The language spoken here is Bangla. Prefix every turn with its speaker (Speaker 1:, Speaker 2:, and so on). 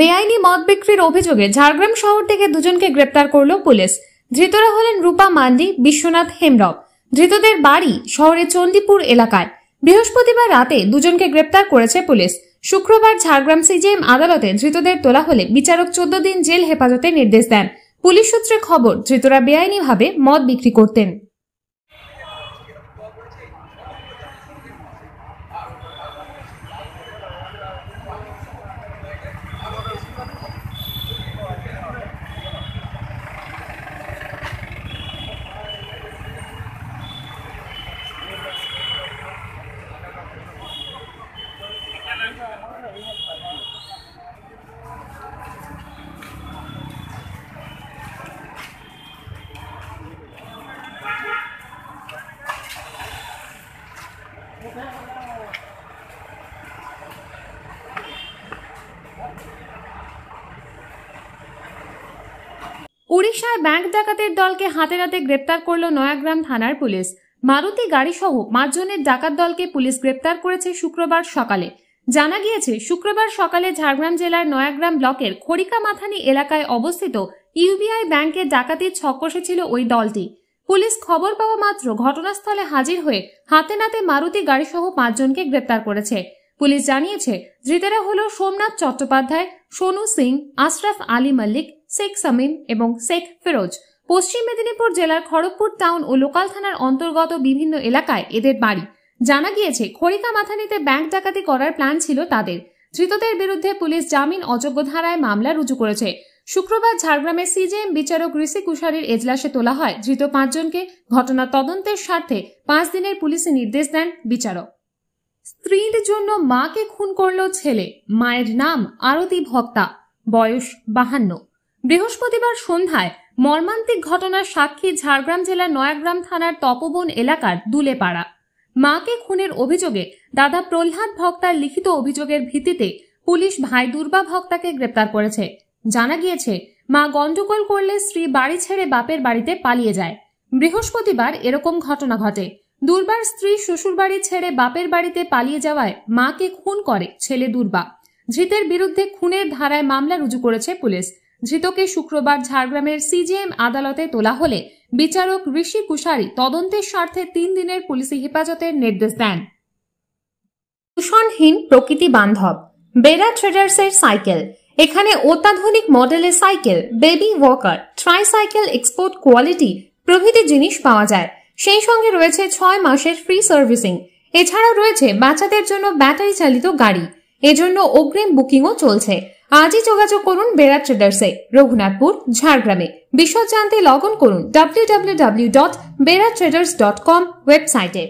Speaker 1: বেআইনি মদ বিক্রির অভিযোগে ঝাড়গ্রাম শহর থেকে দুজনকে গ্রেপ্তার করল পুলিশ ধৃতরা হলেন রূপা মান্ডি বিশ্বনাথ হেমরব ধৃতদের বাড়ি শহরে চণ্ডীপুর এলাকায় বৃহস্পতিবার রাতে দুজনকে গ্রেপ্তার করেছে পুলিশ শুক্রবার ঝাড়গ্রাম সিজিএম আদালতে ধৃতদের তোলা হলে বিচারক চোদ্দ দিন জেল হেফাজতে নির্দেশ দেন পুলিশ সূত্রে খবর ধৃতরা বেআইনিভাবে মদ বিক্রি করতেন উড়িষ্যায় ব্যাংক ডাকাতের দলকে হাতে হাতে গ্রেপ্তার করল নয়াগ্রাম থানার পুলিশ মারুতি গাড়িসহ পাঁচজনের ডাকাত দলকে পুলিশ গ্রেপ্তার করেছে শুক্রবার সকালে জানা গিয়েছে শুক্রবার সকালে ঝাড়গ্রাম জেলার নয়াগ্রাম ব্লকের মাথানি এলাকায় অবস্থিত ইউবিআই ব্যাংকে ডাকাতির ছক কষেছিল ওই দলটি পুলিশ খবর পাওয়া মাত্র ঘটনাস্থলে হাজির হয়ে হাতে নাতে মারুতি গাড়িসহ পাঁচজনকে গ্রেপ্তার করেছে পুলিশ জানিয়েছে ধৃতেরা হল সোমনাথ চট্টোপাধ্যায় সোনু সিং আশরাফ আলী মল্লিক শেখ সামিন এবং শেখ ফেরোজ পশ্চিম মেদিনীপুর জেলার খড়গপুর টাউন ও লোকাল থানার অন্তর্গত বিভিন্ন এলাকায় এদের বাড়ি জানা গিয়েছে খড়িকা মাথানিতে ব্যাংক ডাকাতি করার প্ল্যান ছিল তাদের ধৃতদের বিরুদ্ধে পুলিশ জামিন অযোগ্য ধারায় মামলা রুজু করেছে শুক্রবার ঝাড়গ্রামে সিজেএম বিচারক ঋষি কুশারির এজলাসে তোলা হয় ধৃত পাঁচজনকে ঘটনা তদন্তের স্বার্থে পাঁচ দিনের পুলিশে নির্দেশ দেন বিচারক স্ত্রীর জন্য মাকে খুন করল ছেলে মায়ের নাম আরতি ভক্তা বয়স বাহান্ন বৃহস্পতিবার সন্ধ্যায় মর্মান্তিক ঘটনার সাক্ষী ঝাড়গ্রাম জেলার নয়াগ্রাম থানার তপবন এলাকার দুলেপাড়া মাকে খুনের অভিযোগে দাদা প্রহ্লাদ ভক্তার লিখিত অভিযোগের ভিত্তিতে পুলিশ ভাই দুর্বা ভক্তাকে গ্রেপ্তার করেছে জানা গিয়েছে মা গন্ডগোল করলে স্ত্রী বাড়ি ছেড়ে বাপের বাড়িতে পালিয়ে যায় বৃহস্পতিবার এরকম ঘটনা ঘটে দুর্বার স্ত্রী শ্বশুরবাড়ি ছেড়ে বাপের বাড়িতে পালিয়ে যাওয়ায় মাকে খুন করে ছেলে দুর্বা ধৃতের বিরুদ্ধে খুনের ধারায় মামলা রুজু করেছে পুলিশ ধৃতকে শুক্রবার ঝাড়গ্রামের সিজিএম আদালতে তোলা হলে বিচারক ঋষি কুশারি তদন্তের স্বার্থে তিন দিনের পুলিশি হেফাজতের নির্দেশ দেন দূষণহীন প্রকৃতি বান্ধব বেরা ট্রেডার্সের সাইকেল এখানে অত্যাধুনিক মডেলের cycle baby walker tricycle export quality প্রভৃতি জিনিস পাওয়া যায় সেই সঙ্গে রয়েছে ছয় মাসের ফ্রি সার্ভিসিং এছাড়াও রয়েছে বাচ্চাদের জন্য ব্যাটারি চালিত গাড়ি এজন্য অগ্রিম বুকিংও চলছে আজই যোগাযোগ করুন বেড়া ট্রেডার্সে রঘুনাথপুর ঝাড়গ্রামে বিশদ জানতে লগ করুন W W W dot Bera traders dot com ওয়েবসাইটে